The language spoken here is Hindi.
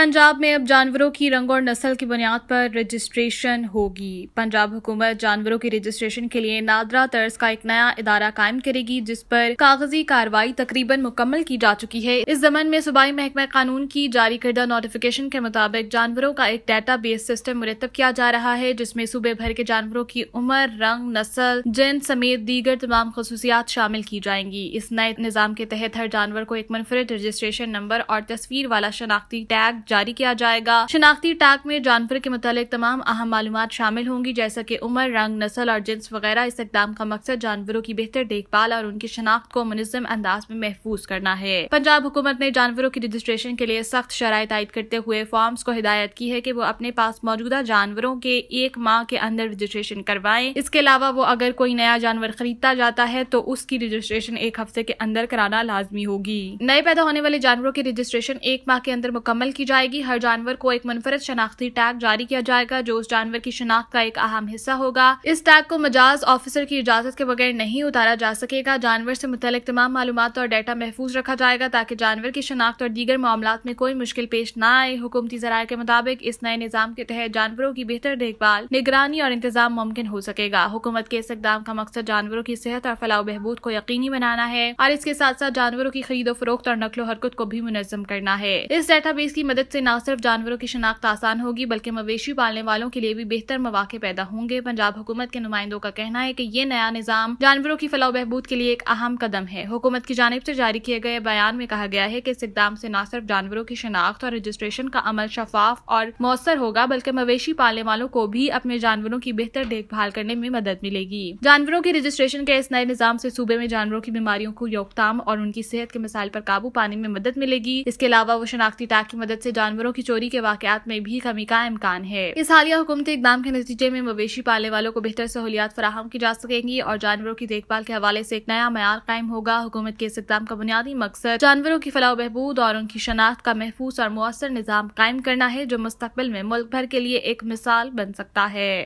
पंजाब में अब जानवरों की रंग और नस्ल की बुनियाद पर रजिस्ट्रेशन होगी पंजाब हुकूमत जानवरों की रजिस्ट्रेशन के लिए नादरा तर्ज का एक नया इदारा कायम करेगी जिस पर कागजी कार्रवाई तकरीबन मुकम्मल की जा चुकी है इस जमन में सूबाई महकमा कानून की जारी करदा नोटिफिकेशन के मुताबिक जानवरों का एक डाटा बेस सिस्टम मुरतब किया जा रहा है जिसमें सूबे भर के जानवरों की उम्र रंग नस्ल जिन समेत दीगर तमाम खसूसियात शामिल की जाएंगी इस नए निज़ाम के तहत हर जानवर को एक मुनफरद रजिस्ट्रेशन नंबर और तस्वीर वाला शनाख्ती टैग जारी किया जाएगा शनाख्ती टैग में जानवर के मुतालिक तमाम अहम मालूम शामिल होंगी जैसा की उम्र रंग नस्ल और जिन्स वगैरह इस इकदाम का मकसद जानवरों की बेहतर देखभाल और उनकी शनाख्त को मुनजम अंदाज में महफूज करना है पंजाब हुकूमत ने जानवरों की रजिस्ट्रेशन के लिए सख्त शराय आयद करते हुए फॉर्म्स को हिदायत की है की वो अपने पास मौजूदा जानवरों के एक माह के अंदर रजिस्ट्रेशन करवाए इसके अलावा वो अगर कोई नया जानवर खरीदता जाता है तो उसकी रजिस्ट्रेशन एक हफ्ते के अंदर कराना लाजमी होगी नए पैदा होने वाले जानवरों की रजिस्ट्रेशन एक माह के अंदर मुकम्मल की जाए जाएगी हर जानवर को एक मुनफरद शनाख्ती टैग जारी किया जाएगा जो उस जानवर की शनाख्त का एक अहम हिस्सा होगा इस टैग को मजाज ऑफिसर की इजाजत के बगैर नहीं उतारा जा सकेगा जानवर से मुतल तमाम मालूम और डेटा महफूज रखा जाएगा ताकि जानवर की शनाख्त और दीगर मामला में कोई मुश्किल पेश न आए हुकूमती जराये के मुताबिक इस नए निज़ाम के तहत जानवरों की बेहतर देखभाल निगरानी और इंतजाम मुमकिन हो सकेगा हुकूमत के इस इकदाम का मकसद जानवरों की सेहत और फलाह बहबूद को यकीनी बनाना है और इसके साथ साथ जानवरों की खरीदो फरोख्त और नकलो हरकत को भी मुनजम करना है इस डेटा बेस की मदद मदद से न सिर्फ जानवरों की शनाख्त आसान होगी बल्कि मवेशी पालने वालों के लिए भी बेहतर मौाक़ पैदा होंगे पंजाब हुकूमत के नुमाइंदों का कहना है कि ये नया निज़ाम जानवरों की फलाह बहबूद के लिए एक अहम कदम है हुकूमत की जानब से जारी किए गए बयान में कहा गया है कि इस इकदाम से न सिर्फ जानवरों की शनाख्त और रजिस्ट्रेशन का अमल शफाफ और मौसर होगा बल्कि मवेशी पालने वालों को भी अपने जानवरों की बेहतर देखभाल करने में मदद मिलेगी जानवरों की रजिस्ट्रेशन के इस नए निज़ाम से सूबे में जानवरों की बीमारियों को रोकथाम और उनकी सेहत के मिसाइल पर काबू पाने में मदद मिलेगी इसके अलावा वो शनाख्ती टाक की मदद से से जानवरों की चोरी के वाकत में भी कमी का इम्कान है इस हालिया हुकूमती इकदाम के नतीजे में मवेशी पालने वालों को बेहतर सहूलियात फराहम की जा सकेंगी और जानवरों की देखभाल के हवाले से एक नया मैार कायम होगा हुकूमत के इस इकदाम का बुनियादी मकसद जानवरों की फलाह बहबूद और उनकी शनाख्त का महफूज और मौसर निज़ाम कायम करना है जो मुस्तबिल में मुल्क भर के लिए एक मिसाल बन सकता है